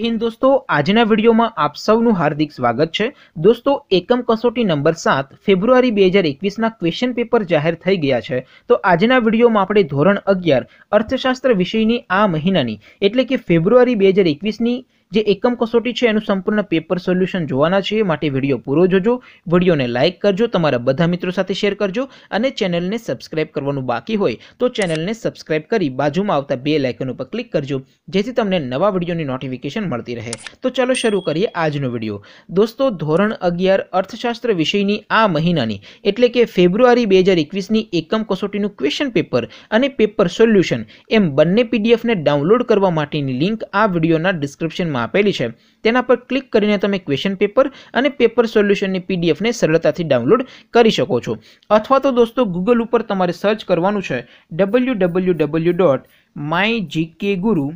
હિન્દ દોસ્તો આજના વિડીયોમાં આપ સૌનું હાર્દિક સ્વાગત છે દોસ્તો એકમ કસોટી નંબર સાત ફેબ્રુઆરી બે હજાર એકવીસના ક્વેશ્ચન પેપર જાહેર થઈ ગયા છે તો આજના વિડીયોમાં આપણે ધોરણ અગિયાર અર્થશાસ્ત્ર વિષયની આ મહિનાની એટલે કે ફેબ્રુઆરી બે હજાર એકવીસની જે એકમ કસોટી છે એનું સંપૂર્ણ પેપર સોલ્યુશન જોવાના છે માટે વિડીયો પૂરો જોજો વિડીયોને લાઇક કરજો તમારા બધા મિત્રો સાથે શેર કરજો અને ચેનલને સબસ્ક્રાઇબ કરવાનું બાકી હોય તો ચેનલને સબસ્ક્રાઇબ કરી બાજુમાં આવતા બે લાઇકન ઉપર ક્લિક કરજો જેથી તમને નવા વિડીયોની નોટિફિકેશન મળતી રહે તો ચાલો શરૂ કરીએ આજનો વિડીયો દોસ્તો ધોરણ અગિયાર અર્થશાસ્ત્ર વિષયની આ મહિનાની એટલે કે ફેબ્રુઆરી બે હજાર એકવીસની એકમ કસોટીનું ક્વેશ્ચન પેપર અને પેપર સોલ્યુશન એમ બંને પીડીએફને ડાઉનલોડ કરવા માટેની લિંક આ વિડીયોના ડિસ્ક્રિપ્શનમાં ડિસ્ક્રિપ્શનમાં આપેલી છે તેના પર ક્લિક કરીને તમે ક્વેશ્ચન પેપર અને પેપર સોલ્યુશનની પીડીએફને સરળતાથી ડાઉનલોડ કરી શકો છો અથવા તો દોસ્તો ગૂગલ ઉપર તમારે સર્ચ કરવાનું છે W W W dot my GK guru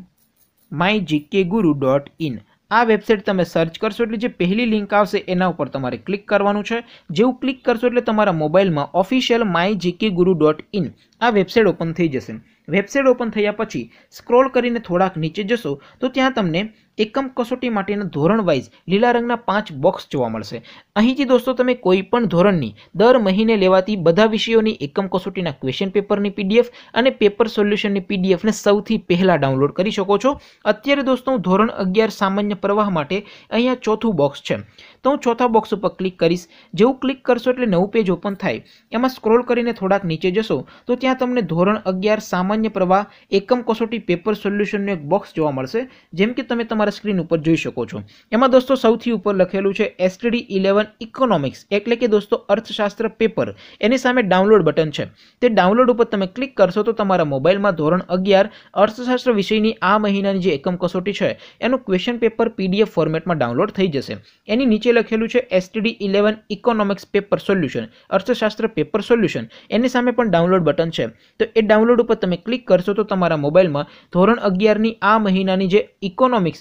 my GK guru dot in આ વેબસાઇટ તમે સર્ચ કરશો એટલે જે પહેલી લિંક આવશે એના ઉપર તમારે ક્લિક કરવાનું છે જેવું ક્લિક કરશો એટલે તમારા મોબાઈલમાં official my GK guru dot in આ વેબસાઇટ ઓપન થઈ જશે વેબસાઇટ ઓપન થયા પછી સ્ક્રોલ કરીને થોડાક નીચે જશો તો ત્યાં તમને એકમ કસોટી માટેના ધોરણ વાઇઝ લીલા રંગના પાંચ બોક્સ જોવા મળશે અહીંથી દોસ્તો તમે કોઈ પણ ધોરણની દર મહિને લેવાતી બધા વિષયોની એકમ કસોટીના ક્વેશ્ચન પેપરની પીડીએફ અને પેપર સોલ્યુશનની પીડીએફને સૌથી પહેલાં ડાઉનલોડ કરી શકો છો અત્યારે દોસ્તો હું ધોરણ અગિયાર સામાન્ય પ્રવાહ માટે અહીંયા ચોથું બોક્સ છે તો હું ચોથા બોક્સ ઉપર ક્લિક કરીશ જેવું ક્લિક કરશો એટલે નવું પેજ ઓપન થાય એમાં સ્ક્રોલ કરીને થોડાક નીચે જશો તો ત્યાં તમને ધોરણ અગિયાર સામાન્ય પ્રવાહ એકમ કસોટી પેપર સોલ્યુશનનું એક બોક્સ જોવા મળશે જેમ કે તમે તમારા તમારા સ્ક્રીન ઉપર જોઈ શકો છો એમાં દોસ્તો સૌથી ઉપર લખેલું છે એસટીડી ઇલેવન ઇકોનોમિક્સ એટલે કે દોસ્તો અર્થશાસ્ત્ર પેપર એની સામે ડાઉનલોડ બટન છે તે ડાઉનલોડ ઉપર તમે ક્લિક કરશો તો તમારા મોબાઈલમાં ધોરણ અગિયાર અર્થશાસ્ત્ર વિષયની આ મહિનાની જે એકમ કસોટી છે એનું ક્વેશ્ચન પેપર પીડીએફ ફોર્મેટમાં ડાઉનલોડ થઈ જશે એની નીચે લખેલું છે STD eleven economics paper solution અર્થશાસ્ત્ર પેપર સોલ્યુશન એની સામે પણ ડાઉનલોડ બટન છે તો એ ડાઉનલોડ ઉપર તમે ક્લિક કરશો તો તમારા મોબાઈલમાં ધોરણ અગિયારની આ મહિનાની જે ઇકોનોમિક્સ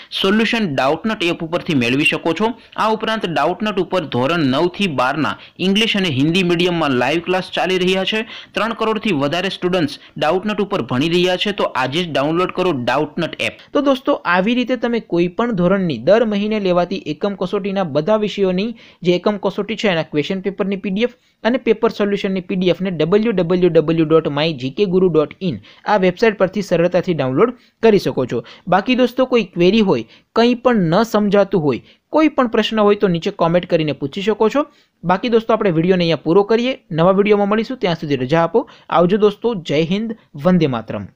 સોલ્યુશન ડાઉટનટ એપ ઉપરથી મેળવી શકો છો આ ઉપરાંત ડાઉટનટ ઉપર ધોરણ નવથી બારના ઇંગ્લિશ અને હિન્દી મીડિયમમાં લાઈવ ક્લાસ ચાલી રહ્યા છે ત્રણ કરોડથી વધારે સ્ટુડન્ટ્સ ડાઉટનટ ઉપર ભણી રહ્યા છે તો આજે જ ડાઉનલોડ કરો ડાઉટનટ એપ તો દોસ્તો આવી રીતે તમે કોઈપણ ધોરણની દર મહિને લેવાતી એકમ કસોટીના બધા વિષયોની જે એકમ કસોટી છે એના ક્વેશ્ચન પેપરની પીડીએફ અને પેપર સોલ્યુશનની પીડીએફને W W W dot my GK guru dot in આ વેબસાઇટ પરથી સરળતાથી ડાઉનલોડ કરી શકો છો બાકી દોસ્તો કોઈ ક્વેરી હોય કંઈ પણ ન સમજાતું હોય કોઈ પણ પ્રશ્ન હોય તો નીચે કોમેન્ટ કરીને પૂછી શકો છો બાકી દોસ્તો આપણે વિડીયોને અહીંયા પૂરો કરીએ નવા વિડીયોમાં મળીશું ત્યાં સુધી રજા આપો આવજો દોસ્તો જય હિન્દ વંદે માતરમ